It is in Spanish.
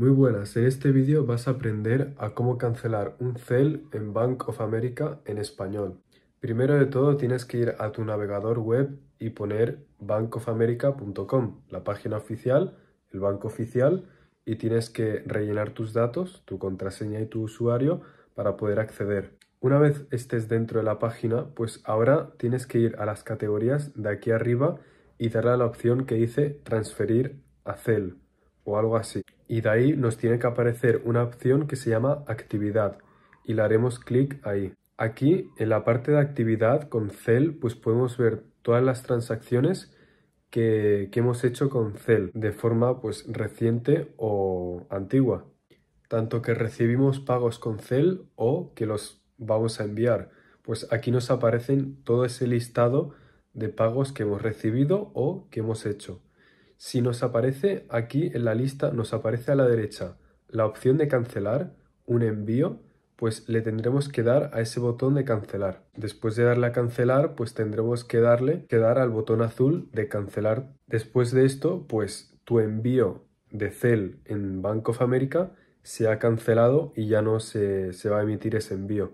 Muy buenas, en este vídeo vas a aprender a cómo cancelar un cel en Bank of America en español. Primero de todo tienes que ir a tu navegador web y poner bankofamerica.com, la página oficial, el banco oficial, y tienes que rellenar tus datos, tu contraseña y tu usuario para poder acceder. Una vez estés dentro de la página, pues ahora tienes que ir a las categorías de aquí arriba y darle a la opción que dice transferir a Cel algo así. Y de ahí nos tiene que aparecer una opción que se llama actividad y le haremos clic ahí. Aquí en la parte de actividad con cel pues podemos ver todas las transacciones que, hemos hecho con cel de forma pues reciente o antigua. Tanto que recibimos pagos con cel o que los vamos a enviar. Pues aquí nos aparecen todo ese listado de pagos que hemos recibido o que hemos hecho. Si nos aparece aquí en la lista, nos aparece a la derecha la opción de cancelar un envío, pues le tendremos que dar a ese botón de cancelar. Después de darle a cancelar, pues tendremos que darle que al botón azul de cancelar. Después de esto, pues tu envío de cel en Bank of America se ha cancelado y ya no se va a emitir ese envío.